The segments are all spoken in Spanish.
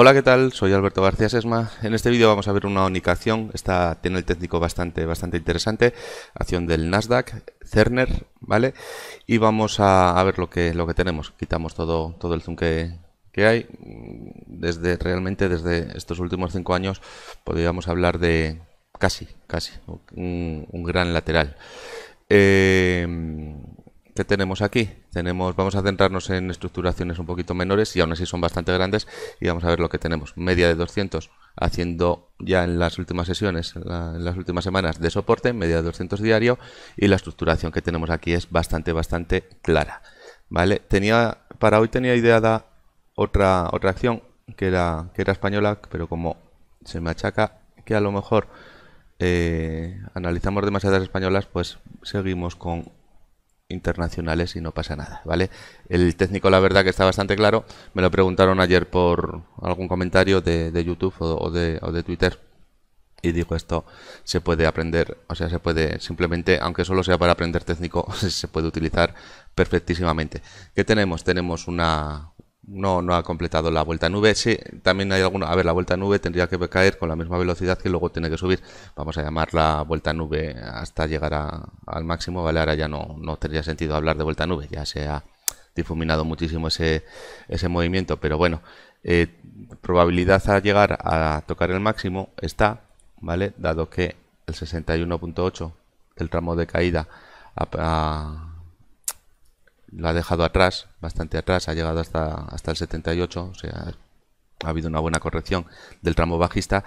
Hola, ¿qué tal? Soy Alberto García Sesma. En este vídeo vamos a ver una única acción Esta tiene el técnico bastante, bastante interesante. Acción del Nasdaq, Cerner, ¿vale? Y vamos a, ver lo que, lo que tenemos. Quitamos todo, todo el zoom que, hay. Desde realmente desde estos últimos cinco años podríamos hablar de casi, casi, un, gran lateral. Eh, tenemos aquí? Tenemos, vamos a centrarnos en estructuraciones un poquito menores y aún así son bastante grandes y vamos a ver lo que tenemos. Media de 200 haciendo ya en las últimas sesiones, en las últimas semanas de soporte, media de 200 diario y la estructuración que tenemos aquí es bastante, bastante clara. ¿Vale? Tenía, para hoy tenía ideada otra, otra acción que era, que era española, pero como se me achaca que a lo mejor eh, analizamos demasiadas españolas, pues seguimos con internacionales y no pasa nada, ¿vale? El técnico, la verdad, que está bastante claro. Me lo preguntaron ayer por algún comentario de, YouTube o, de, o de Twitter. Y dijo esto se puede aprender, o sea, se puede simplemente, aunque solo sea para aprender técnico, se puede utilizar perfectísimamente. ¿Qué tenemos? Tenemos una, no, no ha completado la vuelta nube. Sí, también hay alguna. A ver, la vuelta nube tendría que caer con la misma velocidad que luego tiene que subir. Vamos a llamar la vuelta nube hasta llegar al máximo. Vale, ahora ya no, no tendría sentido hablar de vuelta nube. Ya se ha difuminado muchísimo ese, ese movimiento. Pero bueno, eh, probabilidad a llegar a tocar el máximo está, ¿vale? Dado que el 61.8 el tramo de caída a lo ha dejado atrás, bastante atrás, ha llegado hasta, hasta el 78, o sea, ha habido una buena corrección del tramo bajista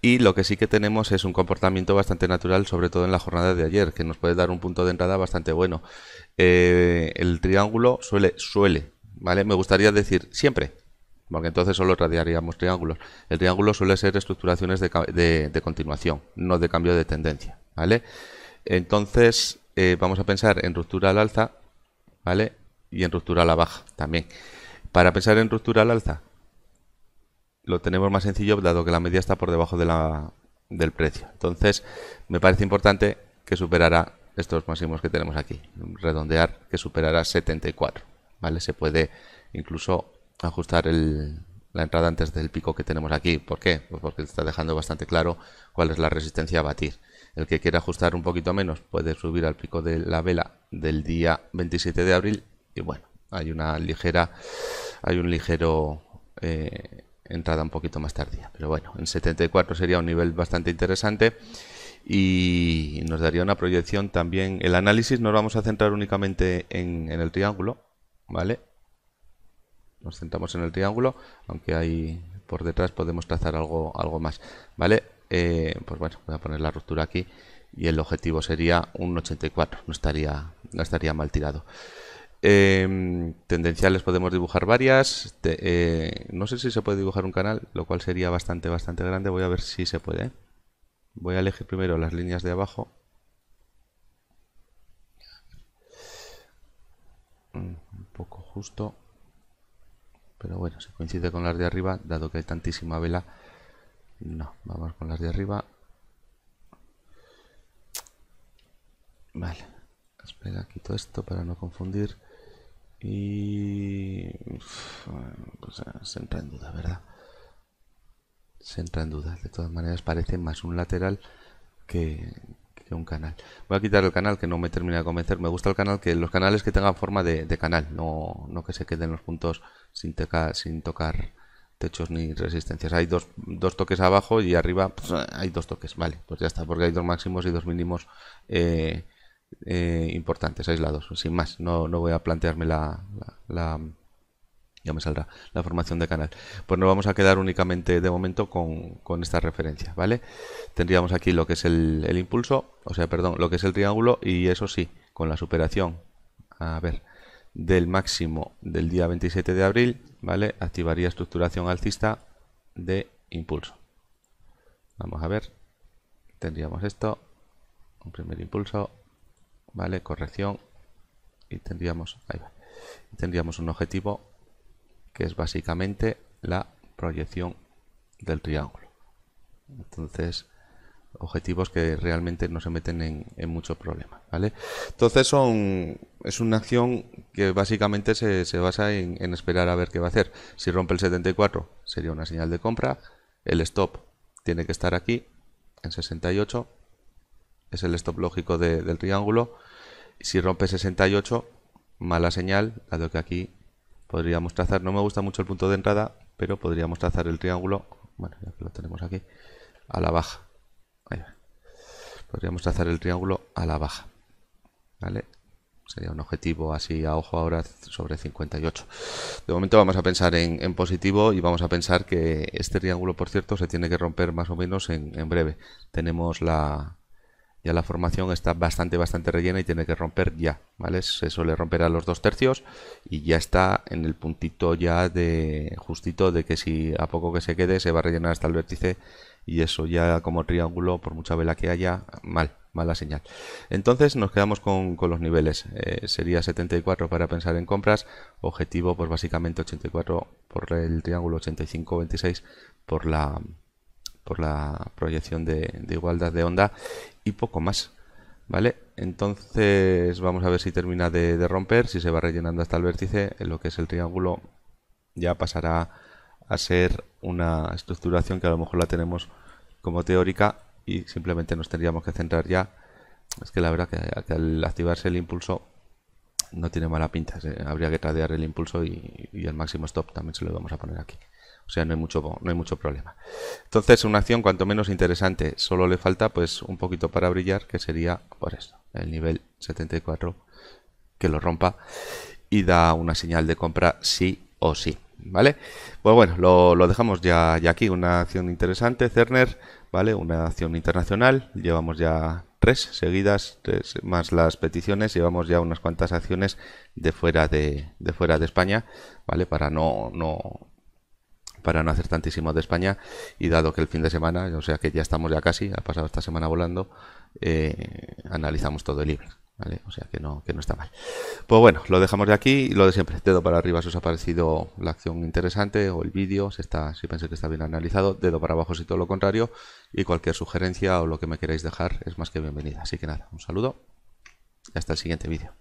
y lo que sí que tenemos es un comportamiento bastante natural, sobre todo en la jornada de ayer, que nos puede dar un punto de entrada bastante bueno. Eh, el triángulo suele, suele, ¿vale? Me gustaría decir siempre, porque entonces solo radiaríamos triángulos. El triángulo suele ser estructuraciones de, continuación, no de cambio de tendencia, ¿vale? Entonces eh, vamos a pensar en ruptura al alza ¿vale? Y en ruptura a la baja también. Para pensar en ruptura al alza, lo tenemos más sencillo dado que la media está por debajo de la, del precio. Entonces, me parece importante que superará estos máximos que tenemos aquí. Redondear que superará 74, ¿vale? Se puede incluso ajustar el, la entrada antes del pico que tenemos aquí. ¿Por qué? Pues porque está dejando bastante claro cuál es la resistencia a batir. El que quiera ajustar un poquito menos puede subir al pico de la vela del día 27 de abril y bueno, hay una ligera, hay un ligero eh, entrada un poquito más tardía. Pero bueno, en 74 sería un nivel bastante interesante y nos daría una proyección también. El análisis nos vamos a centrar únicamente en, en el triángulo, ¿vale? nos centramos en el triángulo, aunque ahí por detrás podemos trazar algo, algo más, ¿vale? Eh, pues bueno, voy a poner la ruptura aquí y el objetivo sería un 84, no estaría, no estaría mal tirado. Eh, tendenciales podemos dibujar varias, eh, no sé si se puede dibujar un canal, lo cual sería bastante, bastante grande, voy a ver si se puede. Voy a elegir primero las líneas de abajo. Mm, un poco justo pero bueno, si coincide con las de arriba, dado que hay tantísima vela, no, vamos con las de arriba. Vale, espera, todo esto para no confundir. Y... Pues, eh, se entra en duda, ¿verdad? Se entra en duda. De todas maneras parece más un lateral que, un canal. Voy a quitar el canal que no me termina de convencer. Me gusta el canal que los canales que tengan forma de, canal, no, no, que se queden los puntos sin, sin tocar techos ni resistencias. Hay dos, dos toques abajo y arriba pues, hay dos toques. Vale, pues ya está, porque hay dos máximos y dos mínimos eh, eh, importantes, aislados. Sin más, no, no voy a plantearme la ya me saldrá la formación de canal. Pues nos vamos a quedar únicamente de momento con, esta referencia, ¿vale? Tendríamos aquí lo que es el, impulso, o sea, perdón, lo que es el triángulo y eso sí, con la superación, a ver, del máximo del día 27 de abril, ¿vale? Activaría estructuración alcista de impulso. Vamos a ver, tendríamos esto, un primer impulso, ¿vale? Corrección y tendríamos, ahí tendríamos un objetivo que es básicamente la proyección del triángulo. Entonces, objetivos que realmente no se meten en, mucho problema. ¿vale? Entonces son, es una acción que básicamente se, basa en, esperar a ver qué va a hacer. Si rompe el 74 sería una señal de compra, el stop tiene que estar aquí, en 68, es el stop lógico del triángulo. Si rompe 68, mala señal, dado que aquí podríamos trazar, no me gusta mucho el punto de entrada, pero podríamos trazar el triángulo, bueno, ya que lo tenemos aquí, a la baja. Podríamos trazar el triángulo a la baja. ¿Vale? Sería un objetivo así a ojo ahora sobre 58. De momento vamos a pensar en, positivo y vamos a pensar que este triángulo, por cierto, se tiene que romper más o menos en breve. Tenemos la, ya la formación está bastante, bastante rellena y tiene que romper ya, ¿vale? Se suele romper a los dos tercios y ya está en el puntito ya de justito de que si a poco que se quede se va a rellenar hasta el vértice y eso ya como triángulo, por mucha vela que haya, mal, mala señal. Entonces nos quedamos con, los niveles, eh, sería 74 para pensar en compras, objetivo pues básicamente 84 por el triángulo, 85, 26 por la, por la proyección de, igualdad de onda y poco más. ¿Vale? Entonces vamos a ver si termina de, romper, si se va rellenando hasta el vértice, en lo que es el triángulo ya pasará a ser una estructuración que a lo mejor la tenemos como teórica y simplemente nos tendríamos que centrar ya. Es que la verdad que, al activarse el impulso no tiene mala pinta, habría que tradear el impulso y el máximo stop también se lo vamos a poner aquí. O sea, no hay mucho, no hay mucho problema. Entonces, una acción cuanto menos interesante. Solo le falta pues un poquito para brillar, que sería por pues, esto, el nivel 74 que lo rompa y da una señal de compra sí o sí. ¿Vale? Pues bueno, lo, dejamos ya, aquí. Una acción interesante, Cerner, ¿vale? Una acción internacional. Llevamos ya tres seguidas, más las peticiones, llevamos ya unas cuantas acciones de fuera de, de fuera de España, ¿vale? Para no, no, para no hacer tantísimo de España y dado que el fin de semana, o sea que ya estamos ya casi, ha pasado esta semana volando, eh, analizamos todo el libro, ¿Vale? O sea que no, que no está mal. Pues bueno, lo dejamos de aquí. Lo de siempre, dedo para arriba si os ha parecido la acción interesante o el vídeo, si, está, si pensé que está bien analizado. Dedo para abajo si todo lo contrario. Y cualquier sugerencia o lo que me queráis dejar es más que bienvenida. Así que nada, un saludo y hasta el siguiente vídeo.